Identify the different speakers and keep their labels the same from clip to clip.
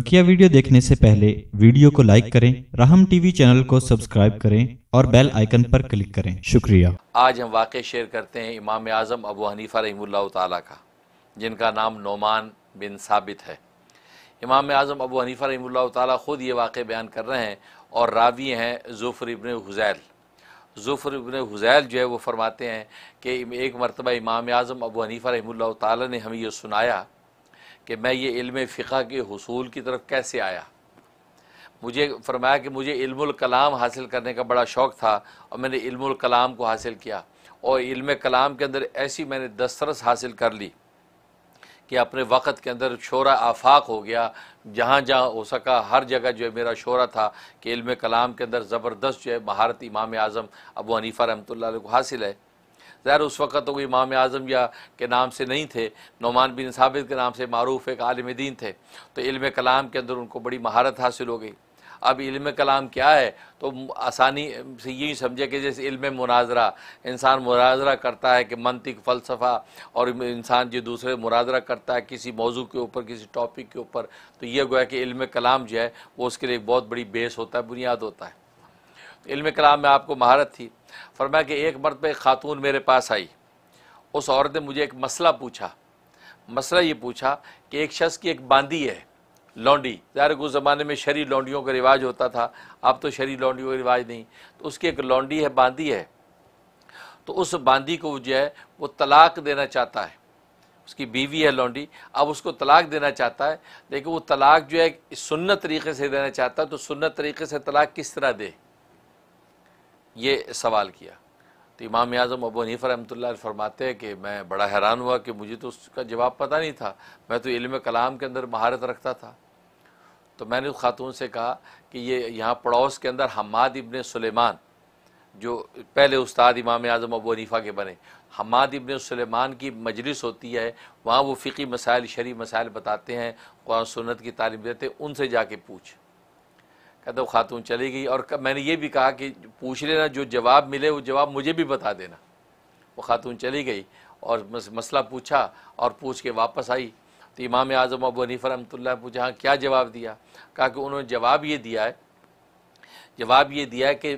Speaker 1: बकिया वीडियो देखने से पहले वीडियो को लाइक करें राहम टीवी चैनल को सब्सक्राइब करें और बेल आइकन पर क्लिक करें शुक्रिया आज हम वाक़ शेयर करते हैं इमाम आज़म अबू हनीफ़ा रही ताली का जिनका नाम नोमान बिन साबित है इमाम आज़म अबू हनीफ़ा रही ताली ख़ुद ये वाक़ बयान कर रहे हैं और रावी हैं जुफ़र इबन हुज़ैल जुफ़र इबन हुज़ैल जो है वो फरमाते हैं कि एक मरतबा इमाम आज़म अबू हनीफ़ा रही ताली ने हमें ये सुनाया कि मैं ये इल्म फ़िका के हसूल की तरफ कैसे आया मुझे फरमाया कि मुझे कलाम हासिल करने का बड़ा शौक़ था और मैंने कलाम को हासिल किया और इल्म कलाम के अंदर ऐसी मैंने दस्तरस हासिल कर ली कि अपने वक्त के अंदर शोरा आफाक हो गया जहाँ जहाँ हो सका हर जगह जो है मेरा शोरा था कि इल्म कलाम के अंदर ज़बरदस्त जो है महारत इमाम आज़म अबू हनीफ़ा रहमत को हासिल है ज़ाहिर उस वक़्त तो कोई इमाम आज़म या के नाम से नहीं थे नुमान बिन साबित के नाम से मरूफ एक आलम दीन थे तो इल्म कलाम के अंदर उनको बड़ी महारत हासिल हो गई अब इल्म कलाम क्या है तो आसानी से यही समझे कि जैसे इल्म मुनाजरा इंसान मुनाजरा करता है कि मनतिक फ़लसफ़ा और इंसान जो दूसरे मुनाजरा करता है किसी मौजू के ऊपर किसी टॉपिक के ऊपर तो यह गोया कि इल्म कलाम जो है वो उसके लिए एक बहुत बड़ी बेस होता है बुनियाद होता है इल्म कलाम में आपको महारत थी फरमाया कि एक मरतब एक ख़ातून मेरे पास आई उस औरत ने मुझे एक मसला पूछा मसला ये पूछा कि एक शख्स की एक बांदी है लौंडी ज़ाहिर उस ज़माने में शरी लौंडियों का रिवाज होता था अब तो शरी लौंडियों का रिवाज नहीं तो उसकी एक लौंडी है बांदी है तो उस बांदी को जो है वो तलाक देना चाहता है उसकी बीवी है लौंडी अब उसको तलाक देना चाहता है लेकिन वो तलाक जो है सुन्नत तरीके से देना चाहता है तो सुन्नत तरीके से तलाक किस तरह दे ये सवाल किया तो इमाम आज़म अबू हनीफ़ रहमत फरमाते हैं कि मैं बड़ा हैरान हुआ कि मुझे तो उसका जवाब पता नहीं था मैं तो इल्म कलाम के अंदर महारत रखता था तो मैंने उस खातून से कहा कि ये यहाँ पड़ोस के अंदर हमाद इबन सुलेमान जो पहले उस्ताद इमाम आज़म अबू हनीफ़ा के बने हमाद इबन सलेमान की मजलिस होती है वहाँ वो फ़िकी मसाइल शरी मसाइल बताते हैं कुरान सुन्नत की तालीम देते हैं उनसे जाके पूछ वो खातून चली गई और मैंने ये भी कहा कि पूछ लेना जो जवाब मिले वो जवाब मुझे भी बता देना वो खातून चली गई और मसला पूछा और पूछ के वापस आई तो इमाम आज़म अबू हनीफ़ रमतुल्ला पूछा हाँ क्या जवाब दिया कहा कि उन्होंने जवाब ये दिया है जवाब ये दिया है कि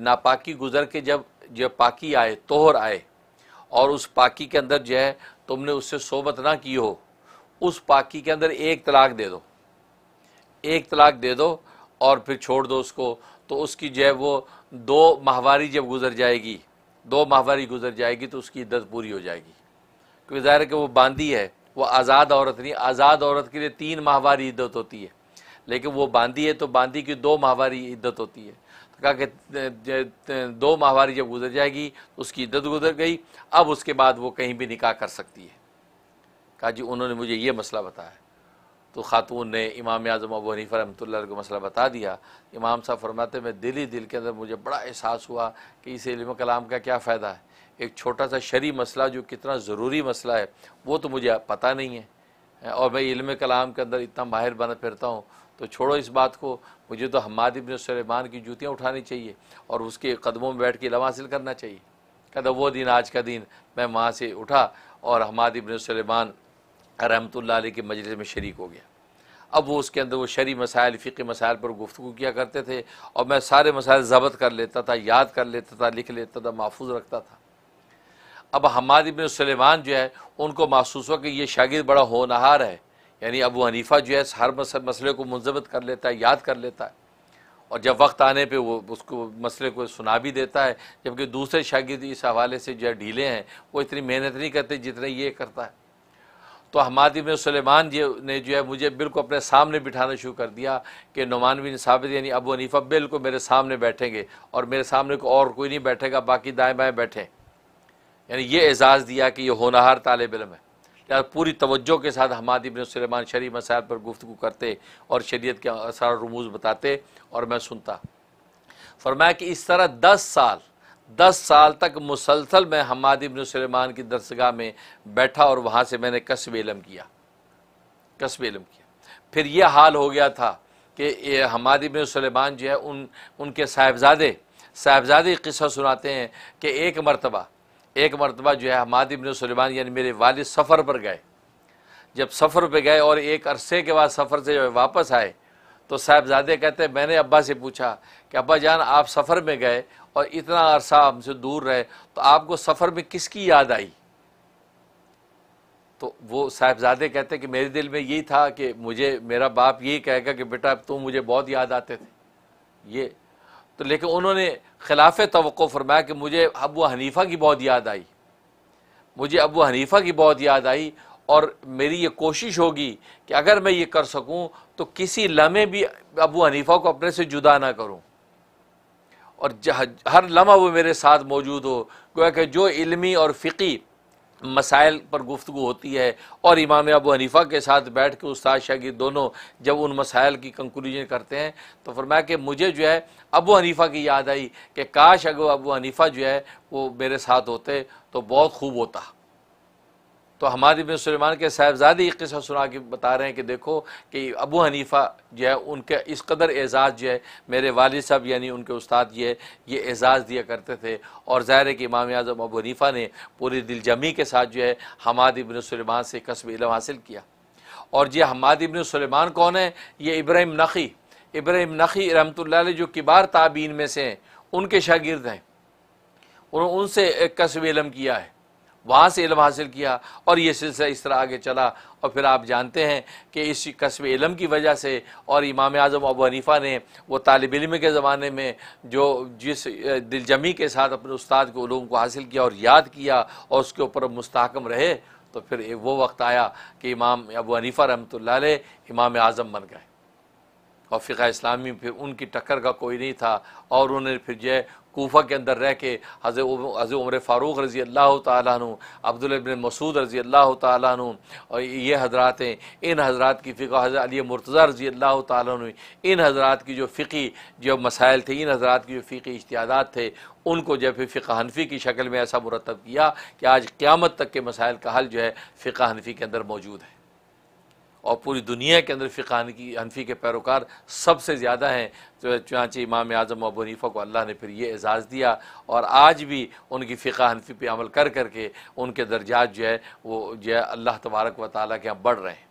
Speaker 1: नापाकी गुज़र के जब जब पाकी आए तोहर आए और उस पाकी के अंदर जो है तुमने उससे सोबत ना की हो उस पाकी के अंदर एक तलाक दे दो एक तलाक दे दो और फिर छोड़ दो उसको तो उसकी जो है वो दो माहवारी जब गुजर जाएगी दो माहवारी गुजर जाएगी तो उसकी इद्दत पूरी हो जाएगी क्योंकि ज़ाहिर है कि वो बांदी है वो आज़ाद औरत नहीं आज़ाद औरत के लिए तीन माहवारी इद्दत होती है लेकिन वो बांदी है तो बांदी की दो माहवारी इद्दत होती है तो कहा कि दो माहवारी जब गुजर जाएगी तो उसकी इद्दत गुजर गई अब उसके बाद वो कहीं भी निकाह कर सकती है कहा जी उन्होंने मुझे ये मसला बताया तो ख़ातून ने इमाम आज़म अबू हनीफ़ रहमतुल्लाह को मसला बता दिया इमाम साहब फरमाते मैं दिल ही दिल के अंदर मुझे बड़ा एहसास हुआ कि इस इलम कलाम का क्या फ़ायदा है एक छोटा सा शरी मसला जो कितना ज़रूरी मसला है वो तो मुझे पता नहीं है और मैं इल्म कलाम के अंदर इतना माहिर बना फिरता हूँ तो छोड़ो इस बात को मुझे तो हमाद इबन सलेमान की जूतियाँ उठानी चाहिए और उसके कदमों में बैठ के इलम हासिल करना चाहिए कहता वो दिन आज का दिन मैं वहाँ से उठा और हमाद इबन सलेमान रहमतुल्लाह अलैह के मजलिस में शरीक हो गया अब वो उसके अंदर वो शरी मसायल फ़िक मसायल पर गुफ्तु किया करते थे और मैं सारे मसाइल ज़बत कर लेता था याद कर लेता था लिख लेता था महफूज रखता था अब हमाद में सलेमान जो है उनको महसूस हुआ कि ये शागिद बड़ा होनहार है यानी वो हनीफ़ा जो है हर मसले को मुंजमत कर लेता है याद कर लेता है और जब वक्त आने पर वो उसको मसले को सुना भी देता है जबकि दूसरे शागिद इस हवाले से जो है ढीले हैं वो इतनी मेहनत नहीं करते जितने ये करता है तो हमाद इबन सलेमान जी ने जो है मुझे बिल्कुल अपने सामने बिठाना शुरू कर दिया कि बिन साबित यानी अबू हनीफा बिल्कुल मेरे सामने बैठेंगे और मेरे सामने को और कोई नहीं बैठेगा बाकी दाएँ बाएँ बैठें यानी ये एजाज़ दिया कि ये होनहार तालब इलम है या पूरी तवज्जो के साथ हमाद इबन सलेमान शरी मसाइल पर गुफ्तु करते और शरीयत के असर रमूज़ बताते और मैं सुनता फरमाया कि इस तरह दस साल दस साल तक मुसलसल मैं हमाद इबन सलेमान की दरसगाह में बैठा और वहाँ से मैंने कस्ब इलम किया कस्ब इलम किया फिर यह हाल हो गया था कि हमाद इबन सलेमान जो है उन उनके साहबजादे साहबजादे किस्सा सुनाते हैं कि एक मरतबा एक मरतबा जो है हमाद इबन सलेमान यानी मेरे वालिद सफ़र पर गए जब सफ़र पर गए और एक अरसे के बाद सफ़र से जब वापस आए तो साहबजादे कहते हैं मैंने अब्बा से पूछा कि अब्बा जान आप सफ़र में गए और इतना अरसा हमसे दूर रहे तो आपको सफ़र में किसकी याद आई तो वो साहबजादे कहते हैं कि मेरे दिल में यही था कि मुझे मेरा बाप यही कहेगा कि बेटा तुम मुझे बहुत याद आते थे ये तो लेकिन उन्होंने खिलाफ तो फरमाया कि मुझे अबू हनीफ़ा की बहुत याद आई मुझे अबू हनीफ़ा की बहुत याद आई और मेरी ये कोशिश होगी कि अगर मैं ये कर सकूं तो किसी लम्हे भी अबू हनीफा को अपने से जुदा ना करूं और हर लम्हा वो मेरे साथ मौजूद हो गोया कि जो इल्मी और फ़िकी मसाइल पर गुफ्तु होती है और इमाम अबू हनीफ़ा के साथ बैठ के उस्ताद शागिर दोनों जब उन मसाइल की कंक्लूजन करते हैं तो फरमाया कि मुझे जो है अबू हनीफ़ा की याद आई कि काश अगर अबू हनीफ़ा जो है वो मेरे साथ होते तो बहुत खूब होता तो हमाद बिन सलेमान के साहबजादे ये किस्सा सुना के बता रहे हैं कि देखो कि अबू हनीफ़ा जो है उनके इस कदर एज़ाज़ जो है मेरे वालिद साहब यानी उनके उस्ताद ये ये एज़ाज़ दिया करते थे और ज़ाहिर है कि इमाम आज़म अबू हनीफ़ा ने पूरी दिलजमी के साथ जो है हमाद इबन सलेमान से कस्ब इलम हासिल किया और ये हमाद इबन सलेमान कौन है ये इब्राहिम नखी इब्राहिम नखी रमत जो किबार ताबीन में से हैं उनके शागिर्द हैं उन्होंने उनसे कस्ब इलम किया है वहाँ से इलम हासिल किया और ये सिलसिला इस तरह आगे चला और फिर आप जानते हैं कि इस कस्ब इलम की वजह से और इमाम आज़म अबू हनीफ़ा ने वो तालब इलम के ज़माने में जो जिस दिलजमी के साथ अपने उस्ताद के लोगों को हासिल किया और याद किया और उसके ऊपर मुस्तकम रहे तो फिर वो वक्त आया कि इमाम अबू हनीफ़ा रहमत इमाम आज़म बन गए और फ़िका इस्लामी फिर उनकी टक्कर का कोई नहीं था और उन्होंने फिर जो कोफा के अंदर रह के हज़र उमर फ़ारूक रज़ी अल्लाह तु अब्दुलबिन मसूद रज़ी अल्लाह तु और ये हजरात हैं इन हजरात की फ़िका हज़र अली मुर्तज़ा रज़ी अल्लाह तु इन हजरात की जो फ़िकी जो मसाइल थे इन हजरात की जो फ़िकी इश्तियादात थे उनको जो फिर फ़िका हनफी की शक्ल में ऐसा मुरतब किया कि आज क़्यामत तक के मसाइल का हल जो है फ़िका हनफी के अंदर मौजूद है और पूरी दुनिया के अंदर फ़िकान की हनफी के पैरोकार सबसे ज़्यादा हैं तो चुनाचे इमाम आज़म अबू हनीफ़ा को अल्लाह ने फिर ये एजाज़ दिया और आज भी उनकी फ़िका हनफी पर अमल कर करके उनके दर्जात जो है वो जो है अल्लाह तबारक व ताली के यहाँ बढ़ रहे हैं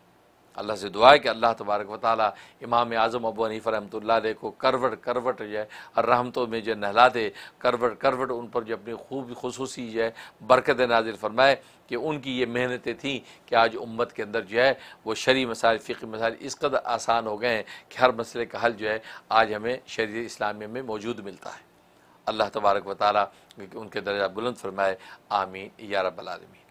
Speaker 1: अल्लाह से दुआ है कि अल्लाह तबारक वाली इमाम आज़म अबू हनीफ़ रहमत को करवट करवट जो है रहमतों में जो नहला दे करवट करवट उन पर जो अपनी खूब खसूसी जो है बरकत नाजिल फरमाए कि उनकी ये मेहनतें थीं कि आज उम्मत के अंदर जो है वो शरी मसाइल फ़िकी मसाइल इस कदर आसान हो गए हैं कि हर मसले का हल जो है आज हमें शरीर इस्लामी में मौजूद मिलता है अल्लाह तबारक वाली उनके दर्जा बुलंद फरमाए आमीन या रबालमी